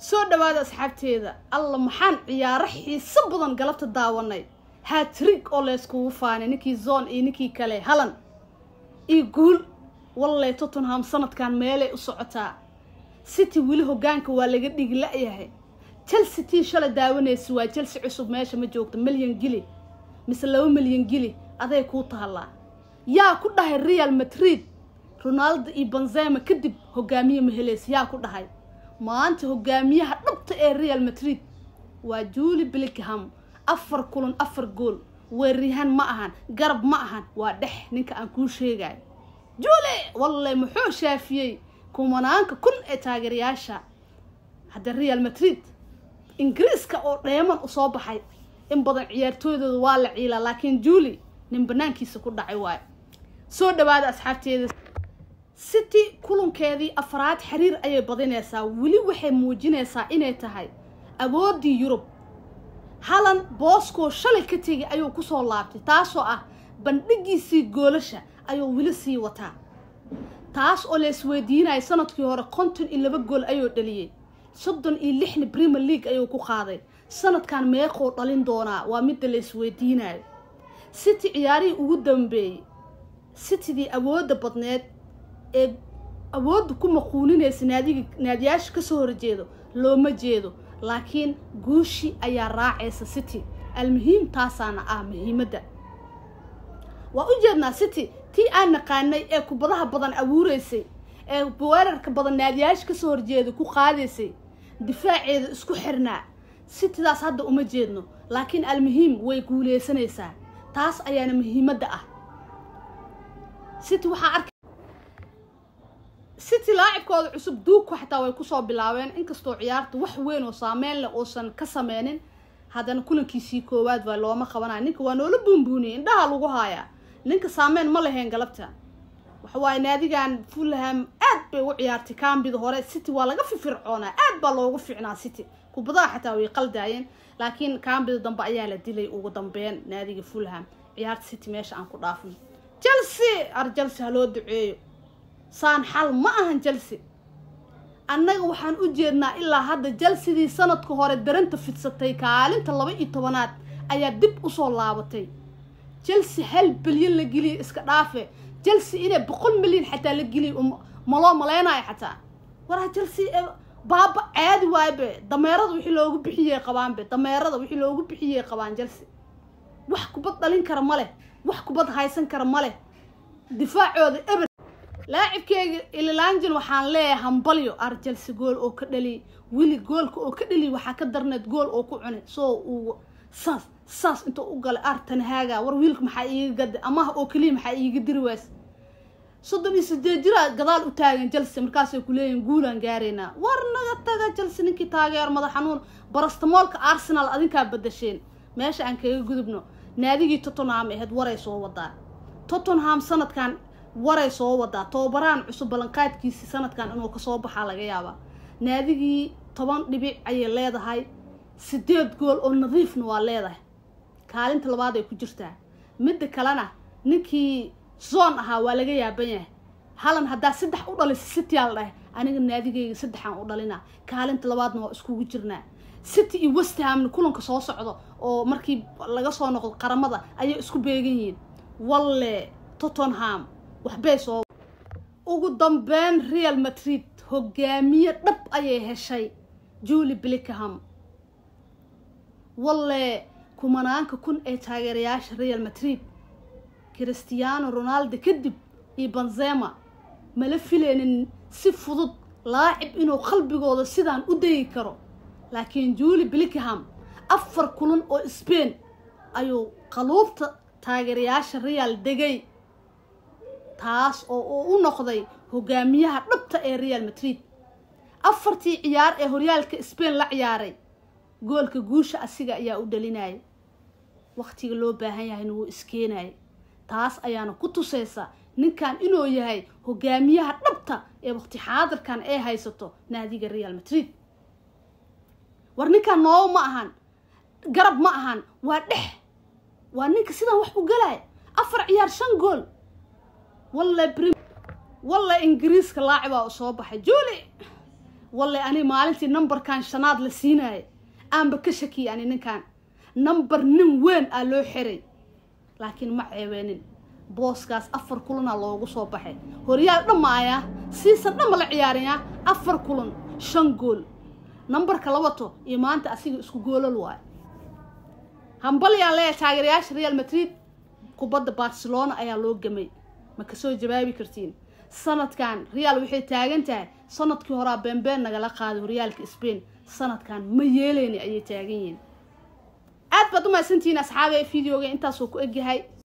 soo dhowaada asxaabteeda alla maxaan ciyaaro xiiso badan galabta daawanay haatrig oo layskugu faanay ninkii zoon iyo ninkii kale halan iyo guul wallay tottenham sanadkan meelay u socotaa city weli hoggaanka waa laga dhigi la-yahay chelsea tii shalay daawanaysa waa chelse cusub meesha ma joogta milyan gili mise laba milyan gili aday kuu tahallaa yaa ku dhahay real madrid ronaldo iyo banzema kadib hogaamiye maheleysa yaa ku dhahay maanta hogaamiyaha dhabta ee real madrid waa juli blickham afar kulan afar gool weeryahan ma ahan garab ma ahan waa dhex ninka aan kuu sheegayo juli walle muxuu shaafiyey kumanaanka kun ee taageerayaasha hadda real madrid ingiriiska oo dheeman usoo baxay in badan ciyaartooydooda waa la ciilaa laakiin juli nin banaankiisa ku dhacay waayo soo dhawaada asxaabteeda city kulankeedii afraad xiriir ayay badinaysaa weli waxay muujinaysaa inay tahay awooddii yurub halan booskoo shalay ka tegay ayuu ku soo laabtay taasoo ah bandhiggiisii goolasha ayuu weli sii wataa taas oo la isweydiinayay sanadkii hore konton iyo laba gool ayuu dhaliyey soddon iyo lixna premier league ayuu ku qaaday sanadkan meequu dhalin doonaa waa midda la isweydiinayo city ciyaarihii ugu dambeeyey citydii awoodda badneed ee awoodda ku maquuninaysa naadiga naadiyaasha kasoo horjeedo looma jeedo laakiin guushi ayaa raacaysa city almuhiim taasaana ah muhiimadda waa u jeednaa city tii aan naqaanay ee kubadaha badan abuuraysay ee weerarka badan naadiyaasha kasoo horjeeda ku qaadaysay difaaceeda isku xirnaa citydaas hadda uma jeedno laakiin almuhiim way guuleysanaysaa taas ayaana muhiimadda ah city waxaa ark city laacibkooda cusub duugku xataa way kusoo bilaabeen inkastoo ciyaarta wax weyn oo saameyn leh uusan ka sameynin haddana kulankiisii koowaad waa looma qabanaya ninka waa noola buunbuuniyay indhaha lagu haayaa ninka saameyn ma laheen galabta waxawaaye naadigan fulham aad bay u ciyaartay kambida hore city waa laga fifircoonaa aad baa loogu fiicnaa city kubadaha xataa way qaldaayeen laakiin kambida dambe ayaa la dilay ugu dambeen naadiga fulham ciyaarta city meesha aan ku dhaafno chelsea ar chelsea ha duceeyo saan xal ma ahan jalsi annaga waxaan u jeednaa ilaa hadda jalsidii sanadka hore daranta fidsatay kaalinta laba iyo tobanaad ayaa dib usoo laabatay jalsi hal bilyan la geliya iska dhaafe jalsi inay boqol milyan xataa la geliya maloo maleynayo xataa waraa jalsi eh, baaba caadi waabe dameerada wixii loogu bixiyey qabaanbe dameerada wixii loogu bixiyey qabaan jalsi wax kubad dhalin kara ma leh wax kubad haysan kara ma leh difaacooda eber laacibkeega ililanjin waxaan leeyahay hambalyo ar arjalsi gool oo ka dhaliy wili goolka oo ka dhaliy waxaa ka darneed gool oo ku cunay soo uu saas saas intuu u galay tanhaaga war wiilka maxaa iiga gada amaha oo keliya maxaa iiga diri waas soddon iyo sideed jiraa gadaal u taagan jalsi markaasay ku leeyihin guulaan gaaraynaa war naga taga jalsi ninkii taageer madax xanuun barastamoolka arsenal adinkaa badasheen meesha aan kaga gudubno naadigii tottenham aheyd waray soo wadaa tottenham sanadkan waray soo wadaa tobabaraan cusub ballanqaadkiisi sanadkan inuu kasoo baxaa laga yaabaa naadigii toban dhibic ayay leedahay sideed gool oo nadiifna waa leedahay kaalinta labaaday ku jirtaa midda kalena ninkii zoon ahaa waa laga yaaban yahay halan haddaa saddex u dhalisay sitiyaa la aniga naadigayga saddexaan u dhalinaa kaalinta labaadna waa iskugu jirnaa city iyo westhamna kulanka soo socdo oo markii laga soo noqdo qaramada ayay isku beegan yihiin walle tottenham waxbay soo ugu dambeyn real madrid hogaamiye dhab ayay heshay juli blickham walle kumanaanka kun ee taageerayaasha real madrid christiano ronaldo kadib iyo banzema mala filaynin si fudud laacib inuu qalbigooda sidaan u dayi karo laakiin juli blickham afar kulan oo sbain ayuu qaluubta taageerayaasha real degay taas oo uu u noqday hogaamiyaha dhabta ee real madrid afartii ciyaar ee horyaalka spain la ciyaaray goolka guusha asiga ayaa u dhalinayay wakhtiga loo baahan yahayna wuu iskeenayay taas ayaana ku tusaysa ninkan inuu yahay hogaamiyaha dhabta ee wakhti xaadirkan ee haysato naadiga real madrid war ninkan noobo ma ahan garab ma ahan waa dhex waa ninka sidaan wax ku galaya afar ciyaar shan gool walle ingiriiska laacibaa soo baxay juli walle ani maalintii numbarkan shanaad la siinaaya aanba ka shakiya ani ninkaan number nin weyn aa loo xiray laakiin ma ceebeenin booskaas afar kulanaa loogu soo baxay horyaal dhammaaya siisan dhamma la ciyaaraya afar kulan shan gool numbarka la wato iyo maanta asiga isku goolal waayo hambalyaa leeya taageerayaasha real madrid kubadda barcelona ayaa loo gamay ma kasoo jawaabi kartiin sanadkan riyaal waxay taagan tahay sanadkii horaa beenbeen nagala qaado horyaalka sbain sanadkan ma yeeleyna ayay taagan yihiin aad baad u umaasantihiin asxaabee videoga intaasuu ku egyahay